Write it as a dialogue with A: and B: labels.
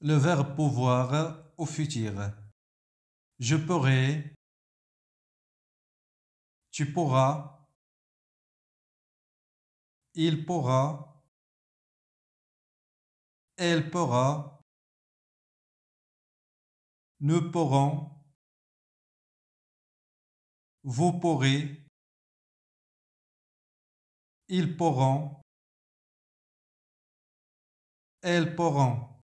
A: le verbe pouvoir au futur. Je pourrai, tu pourras, il pourra, elle pourra, nous pourrons, vous pourrez, ils pourront, elles pourront.